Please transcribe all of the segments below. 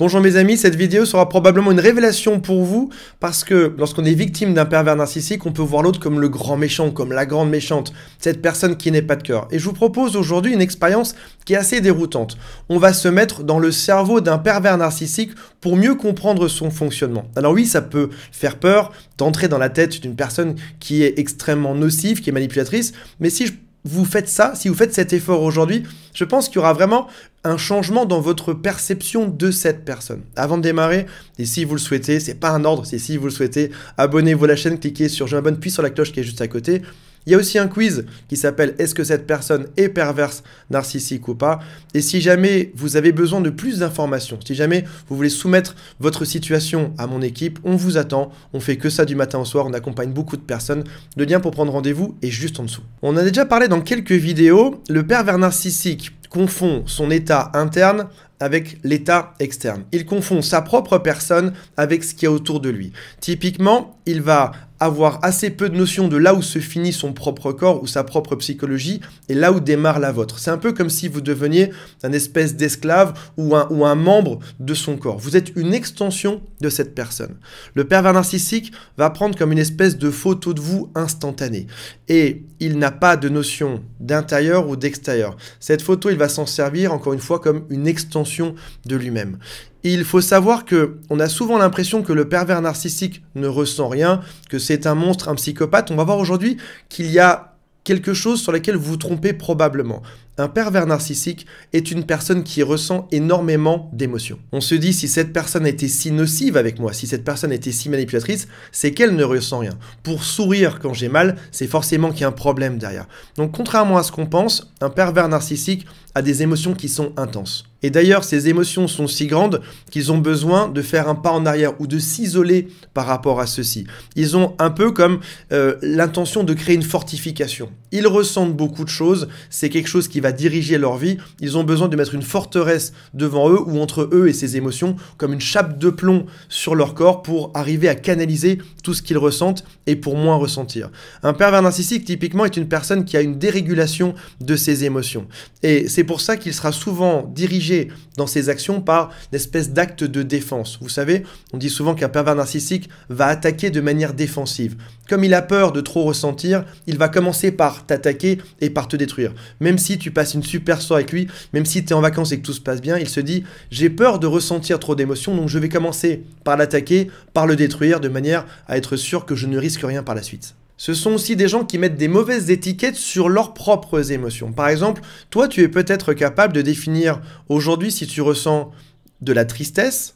Bonjour mes amis, cette vidéo sera probablement une révélation pour vous parce que lorsqu'on est victime d'un pervers narcissique, on peut voir l'autre comme le grand méchant, comme la grande méchante, cette personne qui n'est pas de cœur. Et je vous propose aujourd'hui une expérience qui est assez déroutante. On va se mettre dans le cerveau d'un pervers narcissique pour mieux comprendre son fonctionnement. Alors oui, ça peut faire peur d'entrer dans la tête d'une personne qui est extrêmement nocive, qui est manipulatrice, mais si vous faites ça, si vous faites cet effort aujourd'hui, je pense qu'il y aura vraiment un changement dans votre perception de cette personne. Avant de démarrer, et si vous le souhaitez, c'est pas un ordre, c'est si vous le souhaitez, abonnez-vous à la chaîne, cliquez sur je m'abonne, puis sur la cloche qui est juste à côté. Il y a aussi un quiz qui s'appelle Est-ce que cette personne est perverse, narcissique ou pas Et si jamais vous avez besoin de plus d'informations, si jamais vous voulez soumettre votre situation à mon équipe, on vous attend. On fait que ça du matin au soir, on accompagne beaucoup de personnes. Le lien pour prendre rendez-vous est juste en dessous. On a déjà parlé dans quelques vidéos, le pervers narcissique confond son état interne avec l'état externe. Il confond sa propre personne avec ce qui est autour de lui. Typiquement, il va avoir assez peu de notions de là où se finit son propre corps ou sa propre psychologie et là où démarre la vôtre. C'est un peu comme si vous deveniez un espèce d'esclave ou un, ou un membre de son corps. Vous êtes une extension de cette personne. Le pervers narcissique va prendre comme une espèce de photo de vous instantanée et il n'a pas de notion d'intérieur ou d'extérieur. Cette photo, il va s'en servir encore une fois comme une extension de lui-même il faut savoir que on a souvent l'impression que le pervers narcissique ne ressent rien, que c'est un monstre, un psychopathe. On va voir aujourd'hui qu'il y a quelque chose sur lequel vous vous trompez probablement. Un pervers narcissique est une personne qui ressent énormément d'émotions. On se dit si cette personne était si nocive avec moi, si cette personne était si manipulatrice, c'est qu'elle ne ressent rien. Pour sourire quand j'ai mal, c'est forcément qu'il y a un problème derrière. Donc contrairement à ce qu'on pense, un pervers narcissique a des émotions qui sont intenses. Et d'ailleurs, ces émotions sont si grandes qu'ils ont besoin de faire un pas en arrière ou de s'isoler par rapport à ceci. Ils ont un peu comme euh, l'intention de créer une fortification. Ils ressentent beaucoup de choses, c'est quelque chose qui va diriger leur vie. Ils ont besoin de mettre une forteresse devant eux ou entre eux et ses émotions, comme une chape de plomb sur leur corps pour arriver à canaliser tout ce qu'ils ressentent et pour moins ressentir. Un pervers narcissique, typiquement, est une personne qui a une dérégulation de ses émotions. Et c'est pour ça qu'il sera souvent dirigé dans ses actions par une espèce d'acte de défense. Vous savez, on dit souvent qu'un pervers narcissique va attaquer de manière défensive. Comme il a peur de trop ressentir, il va commencer par t'attaquer et par te détruire. Même si tu passes une super soirée avec lui, même si tu es en vacances et que tout se passe bien, il se dit j'ai peur de ressentir trop d'émotions, donc je vais commencer par l'attaquer, par le détruire, de manière à être sûr que je ne risque rien par la suite. Ce sont aussi des gens qui mettent des mauvaises étiquettes sur leurs propres émotions. Par exemple, toi tu es peut-être capable de définir aujourd'hui si tu ressens de la tristesse,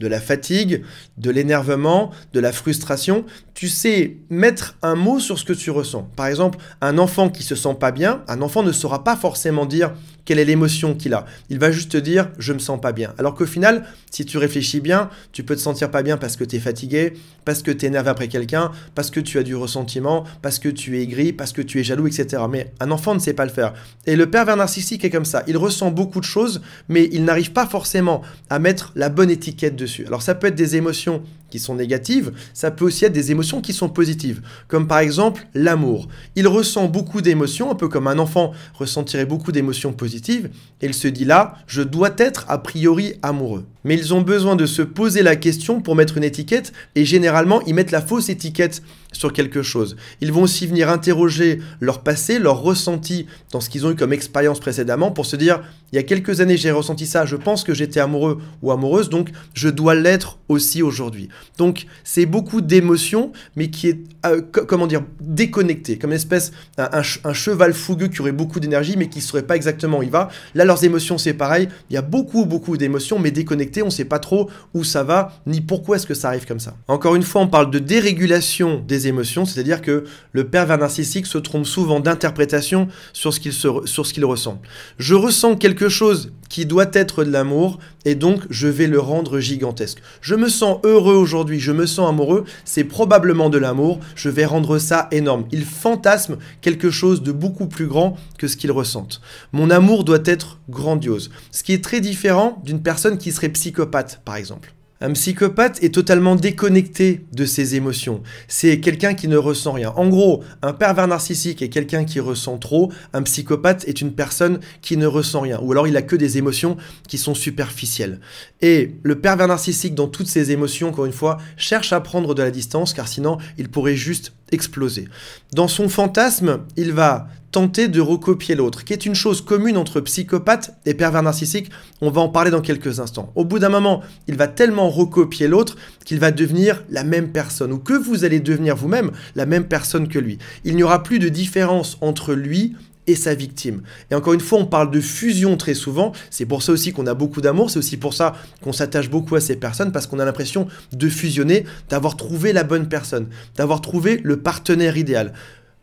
de la fatigue, de l'énervement, de la frustration. Tu sais mettre un mot sur ce que tu ressens. Par exemple, un enfant qui se sent pas bien, un enfant ne saura pas forcément dire quelle est l'émotion qu'il a. Il va juste dire je me sens pas bien. Alors qu'au final, si tu réfléchis bien, tu peux te sentir pas bien parce que tu es fatigué, parce que tu énervé après quelqu'un, parce que tu as du ressentiment, parce que tu es aigri, parce que tu es jaloux, etc. Mais un enfant ne sait pas le faire. Et le pervers narcissique est comme ça. Il ressent beaucoup de choses, mais il n'arrive pas forcément à mettre la bonne étiquette dessus. Alors ça peut être des émotions qui sont négatives, ça peut aussi être des émotions qui sont positives, comme par exemple l'amour. Il ressent beaucoup d'émotions, un peu comme un enfant ressentirait beaucoup d'émotions positives, et il se dit là, je dois être a priori amoureux. Mais ils ont besoin de se poser la question pour mettre une étiquette, et généralement ils mettent la fausse étiquette sur quelque chose. Ils vont aussi venir interroger leur passé, leur ressenti dans ce qu'ils ont eu comme expérience précédemment pour se dire, il y a quelques années j'ai ressenti ça, je pense que j'étais amoureux ou amoureuse, donc je dois l'être aussi aujourd'hui. Donc c'est beaucoup d'émotions, mais qui est, euh, comment dire, déconnecté, comme espèce, un, cheval fougueux qui aurait beaucoup d'énergie, mais qui ne saurait pas exactement où il va. Là, leurs émotions, c'est pareil. Il y a beaucoup, beaucoup d'émotions, mais déconnectées, on ne sait pas trop où ça va, ni pourquoi est-ce que ça arrive comme ça. Encore une fois, on parle de dérégulation des émotions, c'est-à-dire que le pervers narcissique se trompe souvent d'interprétation sur ce qu'il ressent. Je ressens quelque chose qui doit être de l'amour, et donc je vais le rendre gigantesque. Je me sens heureux aujourd'hui, je me sens amoureux, c'est probablement de l'amour, je vais rendre ça énorme. Il fantasme quelque chose de beaucoup plus grand que ce qu'il ressentent. Mon amour doit être grandiose, ce qui est très différent d'une personne qui serait psychopathe, par exemple. Un psychopathe est totalement déconnecté de ses émotions. C'est quelqu'un qui ne ressent rien. En gros, un pervers narcissique est quelqu'un qui ressent trop. Un psychopathe est une personne qui ne ressent rien. Ou alors il a que des émotions qui sont superficielles. Et le pervers narcissique, dans toutes ses émotions, encore une fois, cherche à prendre de la distance car sinon il pourrait juste exploser. Dans son fantasme, il va tenter de recopier l'autre, qui est une chose commune entre psychopathe et pervers narcissique. On va en parler dans quelques instants. Au bout d'un moment, il va tellement recopier l'autre qu'il va devenir la même personne, ou que vous allez devenir vous-même la même personne que lui. Il n'y aura plus de différence entre lui et sa victime. Et encore une fois, on parle de fusion très souvent. C'est pour ça aussi qu'on a beaucoup d'amour. C'est aussi pour ça qu'on s'attache beaucoup à ces personnes parce qu'on a l'impression de fusionner, d'avoir trouvé la bonne personne, d'avoir trouvé le partenaire idéal.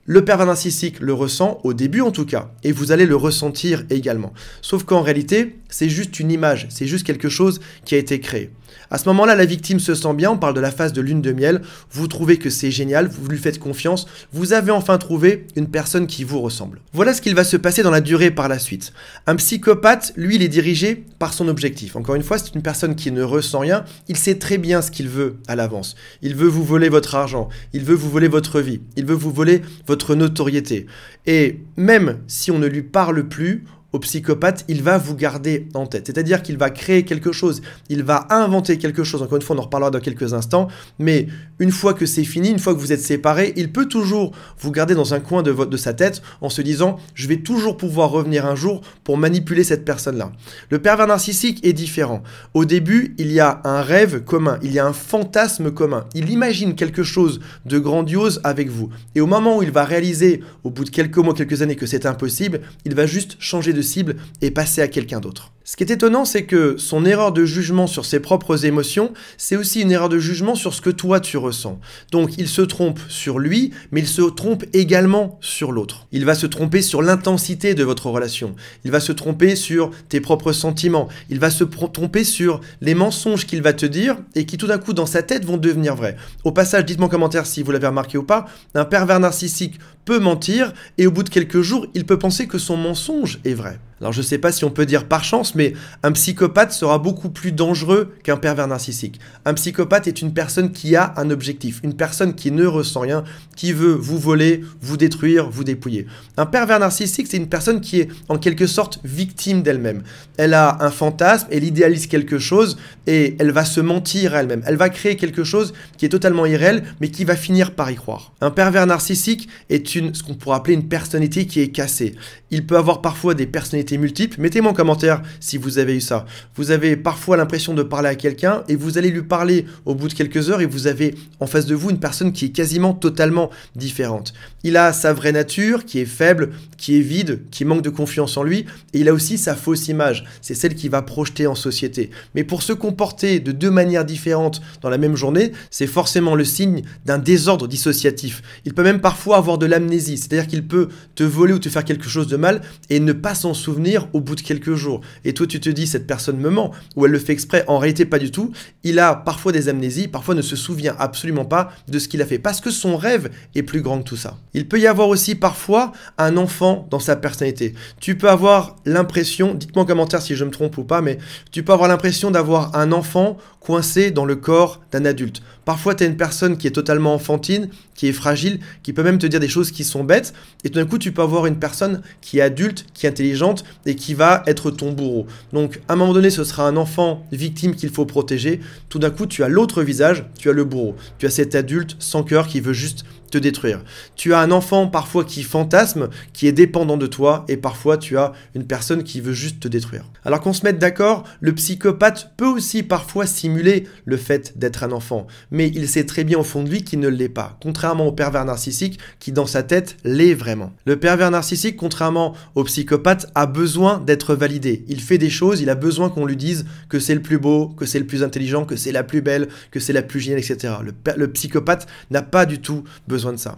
Le pervers narcissique le ressent au début en tout cas, et vous allez le ressentir également. Sauf qu'en réalité, c'est juste une image, c'est juste quelque chose qui a été créé. À ce moment-là, la victime se sent bien, on parle de la phase de lune de miel, vous trouvez que c'est génial, vous lui faites confiance, vous avez enfin trouvé une personne qui vous ressemble. Voilà ce qu'il va se passer dans la durée par la suite. Un psychopathe, lui, il est dirigé par son objectif. Encore une fois, c'est une personne qui ne ressent rien, il sait très bien ce qu'il veut à l'avance. Il veut vous voler votre argent, il veut vous voler votre vie, il veut vous voler votre notoriété. Et même si on ne lui parle plus, au psychopathe, il va vous garder en tête. C'est-à-dire qu'il va créer quelque chose, il va inventer quelque chose. Encore une fois, on en reparlera dans quelques instants, mais une fois que c'est fini, une fois que vous êtes séparés, il peut toujours vous garder dans un coin de, de sa tête en se disant je vais toujours pouvoir revenir un jour pour manipuler cette personne-là. Le pervers narcissique est différent. Au début, il y a un rêve commun, il y a un fantasme commun. Il imagine quelque chose de grandiose avec vous. Et au moment où il va réaliser, au bout de quelques mois, quelques années, que c'est impossible, il va juste changer de cible et passer à quelqu'un d'autre. Ce qui est étonnant, c'est que son erreur de jugement sur ses propres émotions, c'est aussi une erreur de jugement sur ce que toi tu ressens. Donc il se trompe sur lui, mais il se trompe également sur l'autre. Il va se tromper sur l'intensité de votre relation. Il va se tromper sur tes propres sentiments. Il va se tromper sur les mensonges qu'il va te dire et qui tout d'un coup dans sa tête vont devenir vrais. Au passage, dites-moi en commentaire si vous l'avez remarqué ou pas, un pervers narcissique peut mentir et au bout de quelques jours, il peut penser que son mensonge est vrai. Alors je ne sais pas si on peut dire par chance, mais un psychopathe sera beaucoup plus dangereux qu'un pervers narcissique. Un psychopathe est une personne qui a un objectif, une personne qui ne ressent rien, qui veut vous voler, vous détruire, vous dépouiller. Un pervers narcissique, c'est une personne qui est en quelque sorte victime d'elle-même. Elle a un fantasme, elle idéalise quelque chose et elle va se mentir à elle-même. Elle va créer quelque chose qui est totalement irréel, mais qui va finir par y croire. Un pervers narcissique est une, ce qu'on pourrait appeler une personnalité qui est cassée. Il peut avoir parfois des personnalités multiple Mettez-moi en commentaire si vous avez eu ça. Vous avez parfois l'impression de parler à quelqu'un et vous allez lui parler au bout de quelques heures et vous avez en face de vous une personne qui est quasiment totalement différente. Il a sa vraie nature qui est faible, qui est vide, qui manque de confiance en lui et il a aussi sa fausse image. C'est celle qui va projeter en société. Mais pour se comporter de deux manières différentes dans la même journée, c'est forcément le signe d'un désordre dissociatif. Il peut même parfois avoir de l'amnésie, c'est-à-dire qu'il peut te voler ou te faire quelque chose de mal et ne pas s'en souvenir au bout de quelques jours. Et toi, tu te dis, cette personne me ment, ou elle le fait exprès. En réalité, pas du tout. Il a parfois des amnésies, parfois ne se souvient absolument pas de ce qu'il a fait, parce que son rêve est plus grand que tout ça. Il peut y avoir aussi parfois un enfant dans sa personnalité. Tu peux avoir l'impression, dites-moi en commentaire si je me trompe ou pas, mais tu peux avoir l'impression d'avoir un enfant coincé dans le corps d'un adulte. Parfois, tu as une personne qui est totalement enfantine, qui est fragile, qui peut même te dire des choses qui sont bêtes. Et tout d'un coup, tu peux avoir une personne qui est adulte, qui est intelligente et qui va être ton bourreau. Donc, à un moment donné, ce sera un enfant victime qu'il faut protéger. Tout d'un coup, tu as l'autre visage, tu as le bourreau. Tu as cet adulte sans cœur qui veut juste te détruire. Tu as un enfant parfois qui fantasme, qui est dépendant de toi, et parfois tu as une personne qui veut juste te détruire. Alors qu'on se mette d'accord, le psychopathe peut aussi parfois simuler le fait d'être un enfant, mais il sait très bien au fond de lui qu'il ne l'est pas, contrairement au pervers narcissique qui dans sa tête l'est vraiment. Le pervers narcissique, contrairement au psychopathe, a besoin d'être validé. Il fait des choses, il a besoin qu'on lui dise que c'est le plus beau, que c'est le plus intelligent, que c'est la plus belle, que c'est la plus géniale, etc. Le, le psychopathe n'a pas du tout besoin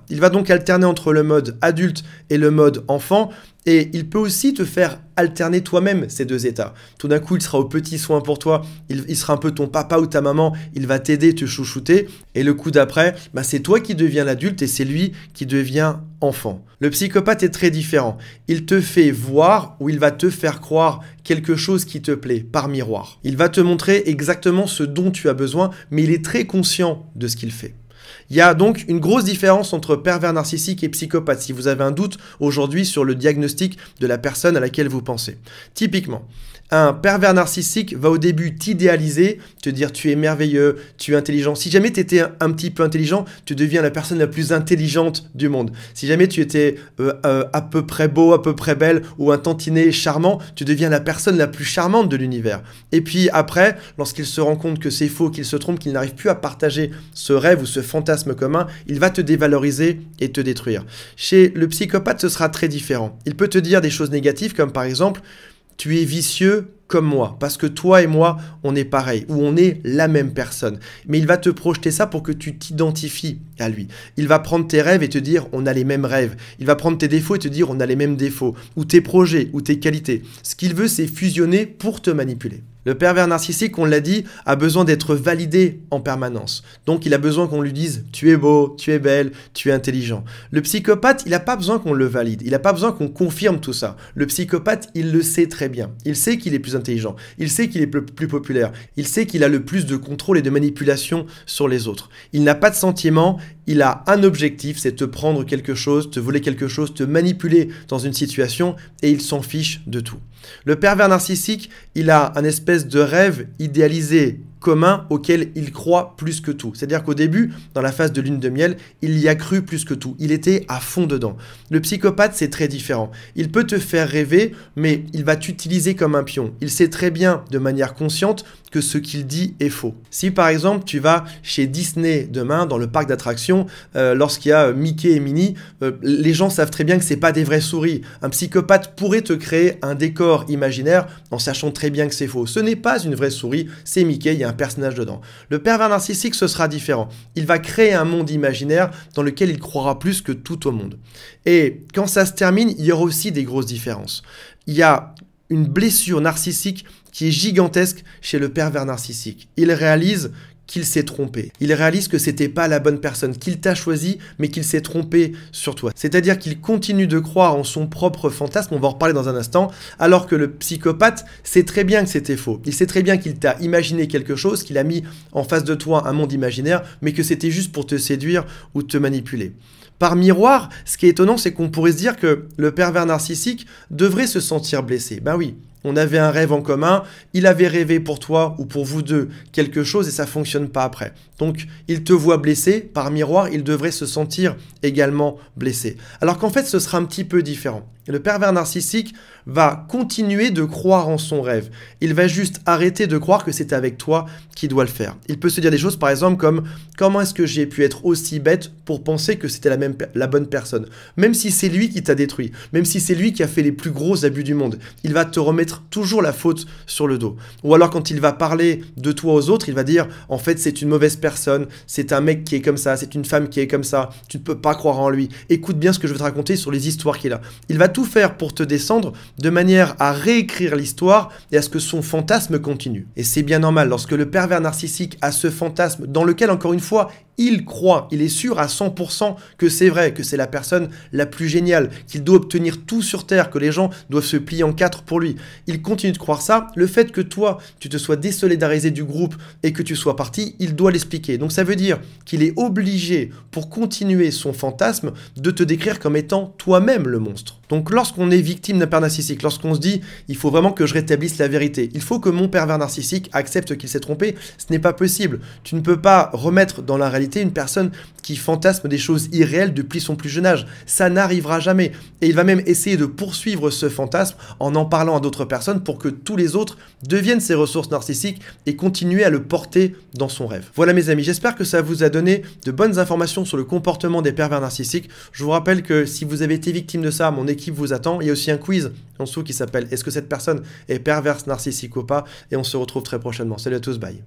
il va donc alterner entre le mode adulte et le mode enfant, et il peut aussi te faire alterner toi-même ces deux états. Tout d'un coup, il sera au petit soin pour toi, il, sera un peu ton papa ou ta maman, il va t'aider, te chouchouter, et le coup d'après, bah, c'est toi qui deviens l'adulte et c'est lui qui devient enfant. Le psychopathe est très différent. Il te fait voir ou il va te faire croire quelque chose qui te plaît par miroir. Il va te montrer exactement ce dont tu as besoin, mais il est très conscient de ce qu'il fait. Il y a donc une grosse différence entre pervers narcissique et psychopathe si vous avez un doute aujourd'hui sur le diagnostic de la personne à laquelle vous pensez. Typiquement, un pervers narcissique va au début t'idéaliser, te dire tu es merveilleux, tu es intelligent. Si jamais tu étais un, petit peu intelligent, tu deviens la personne la plus intelligente du monde. Si jamais tu étais euh, euh, à peu près beau, à peu près belle ou un tantinet charmant, tu deviens la personne la plus charmante de l'univers. Et puis après, lorsqu'il se rend compte que c'est faux, qu'il se trompe, qu'il n'arrive plus à partager ce rêve ou ce fantasme commun, il va te dévaloriser et te détruire. Chez le psychopathe, ce sera très différent. Il peut te dire des choses négatives comme par exemple tu es vicieux comme moi, parce que toi et moi, on est pareil, ou on est la même personne. Mais il va te projeter ça pour que tu t'identifies à lui. Il va prendre tes rêves et te dire on a les mêmes rêves. Il va prendre tes défauts et te dire on a les mêmes défauts, ou tes projets, ou tes qualités. Ce qu'il veut, c'est fusionner pour te manipuler. Le pervers narcissique, on l'a dit, a besoin d'être validé en permanence. Donc il a besoin qu'on lui dise tu es beau, tu es belle, tu es intelligent. Le psychopathe, il n'a pas besoin qu'on le valide, il n'a pas besoin qu'on confirme tout ça. Le psychopathe, il le sait très bien. Il sait qu'il est plus intelligent. Il sait qu'il est plus populaire. Il sait qu'il a le plus de contrôle et de manipulation sur les autres. Il n'a pas de sentiment, il a un objectif, c'est te prendre quelque chose, te voler quelque chose, te manipuler dans une situation et il s'en fiche de tout. Le pervers narcissique, il a un espèce de rêve idéalisé commun auquel il croit plus que tout. C'est-à-dire qu'au début, dans la phase de lune de miel, il y a cru plus que tout. Il était à fond dedans. Le psychopathe, c'est très différent. Il peut te faire rêver, mais il va t'utiliser comme un pion. Il sait très bien, de manière consciente, que ce qu'il dit est faux. Si par exemple tu vas chez Disney demain dans le parc d'attractions, euh, lorsqu'il y a euh, Mickey et Minnie, euh, les gens savent très bien que ce c'est pas des vraies souris. Un psychopathe pourrait te créer un décor imaginaire en sachant très bien que c'est faux. Ce n'est pas une vraie souris, c'est Mickey, il y a un personnage dedans. Le pervers narcissique, ce sera différent. Il va créer un monde imaginaire dans lequel il croira plus que tout au monde. Et quand ça se termine, il y aura aussi des grosses différences. Il y a une blessure narcissique qui est gigantesque chez le pervers narcissique. Il réalise qu'il s'est trompé. Il réalise que c'était pas la bonne personne, qu'il t'a choisi, mais qu'il s'est trompé sur toi. C'est-à-dire qu'il continue de croire en son propre fantasme, on va en reparler dans un instant, alors que le psychopathe sait très bien que c'était faux. Il sait très bien qu'il t'a imaginé quelque chose, qu'il a mis en face de toi un monde imaginaire, mais que c'était juste pour te séduire ou te manipuler. Par miroir, ce qui est étonnant, c'est qu'on pourrait se dire que le pervers narcissique devrait se sentir blessé. Ben oui, on avait un rêve en commun, il avait rêvé pour toi ou pour vous deux quelque chose et ça fonctionne pas après. Donc il te voit blessé, par miroir, il devrait se sentir également blessé. Alors qu'en fait, ce sera un petit peu différent. Le pervers narcissique va continuer de croire en son rêve. Il va juste arrêter de croire que c'est avec toi qu'il doit le faire. Il peut se dire des choses par exemple comme comment est-ce que j'ai pu être aussi bête pour penser que c'était la même la bonne personne, même si c'est lui qui t'a détruit, même si c'est lui qui a fait les plus gros abus du monde. Il va te remettre toujours la faute sur le dos. Ou alors quand il va parler de toi aux autres, il va dire en fait c'est une mauvaise personne, c'est un mec qui est comme ça, c'est une femme qui est comme ça, tu ne peux pas croire en lui. Écoute bien ce que je vais te raconter sur les histoires qu'il a. Il va tout faire pour te descendre de manière à réécrire l'histoire et à ce que son fantasme continue. Et c'est bien normal lorsque le pervers narcissique a ce fantasme dans lequel encore une fois il croit, il est sûr à 100% que c'est vrai, que c'est la personne la plus géniale, qu'il doit obtenir tout sur Terre, que les gens doivent se plier en quatre pour lui. Il continue de croire ça. Le fait que toi, tu te sois désolidarisé du groupe et que tu sois parti, il doit l'expliquer. Donc ça veut dire qu'il est obligé, pour continuer son fantasme, de te décrire comme étant toi-même le monstre. Donc lorsqu'on est victime d'un père narcissique, lorsqu'on se dit il faut vraiment que je rétablisse la vérité, il faut que mon pervers narcissique accepte qu'il s'est trompé, ce n'est pas possible. Tu ne peux pas remettre dans la réalité une personne qui fantasme des choses irréelles depuis son plus jeune âge. Ça n'arrivera jamais. Et il va même essayer de poursuivre ce fantasme en en parlant à d'autres personnes pour que tous les autres deviennent ses ressources narcissiques et continuer à le porter dans son rêve. Voilà mes amis, j'espère que ça vous a donné de bonnes informations sur le comportement des pervers narcissiques. Je vous rappelle que si vous avez été victime de ça, mon équipe vous attend. Il y a aussi un quiz en dessous qui s'appelle Est-ce que cette personne est perverse, narcissique ou pas Et on se retrouve très prochainement. Salut à tous, bye.